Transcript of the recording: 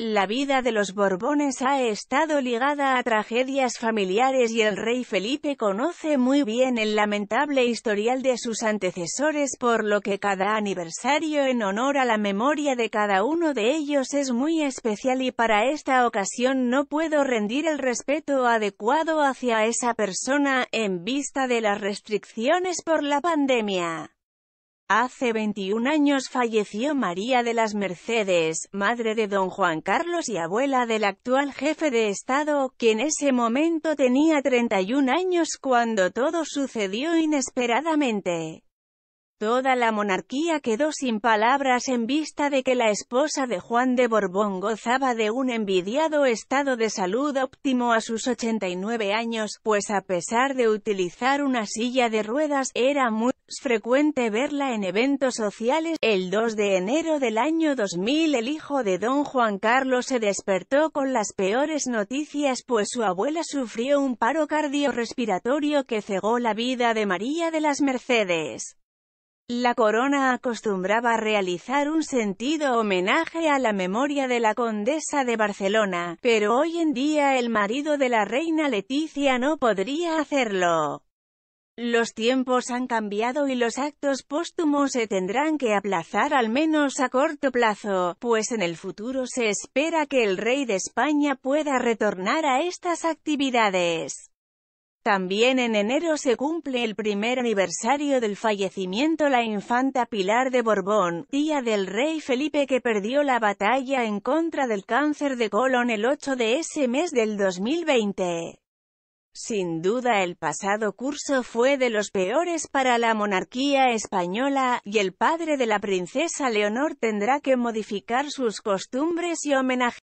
La vida de los Borbones ha estado ligada a tragedias familiares y el rey Felipe conoce muy bien el lamentable historial de sus antecesores por lo que cada aniversario en honor a la memoria de cada uno de ellos es muy especial y para esta ocasión no puedo rendir el respeto adecuado hacia esa persona, en vista de las restricciones por la pandemia. Hace 21 años falleció María de las Mercedes, madre de don Juan Carlos y abuela del actual jefe de Estado, que en ese momento tenía 31 años cuando todo sucedió inesperadamente. Toda la monarquía quedó sin palabras en vista de que la esposa de Juan de Borbón gozaba de un envidiado estado de salud óptimo a sus 89 años, pues a pesar de utilizar una silla de ruedas, era muy frecuente verla en eventos sociales. El 2 de enero del año 2000 el hijo de don Juan Carlos se despertó con las peores noticias pues su abuela sufrió un paro cardiorrespiratorio que cegó la vida de María de las Mercedes. La corona acostumbraba realizar un sentido homenaje a la memoria de la condesa de Barcelona, pero hoy en día el marido de la reina Leticia no podría hacerlo. Los tiempos han cambiado y los actos póstumos se tendrán que aplazar al menos a corto plazo, pues en el futuro se espera que el rey de España pueda retornar a estas actividades. También en enero se cumple el primer aniversario del fallecimiento la infanta Pilar de Borbón, tía del rey Felipe que perdió la batalla en contra del cáncer de colon el 8 de ese mes del 2020. Sin duda el pasado curso fue de los peores para la monarquía española, y el padre de la princesa Leonor tendrá que modificar sus costumbres y homenaje.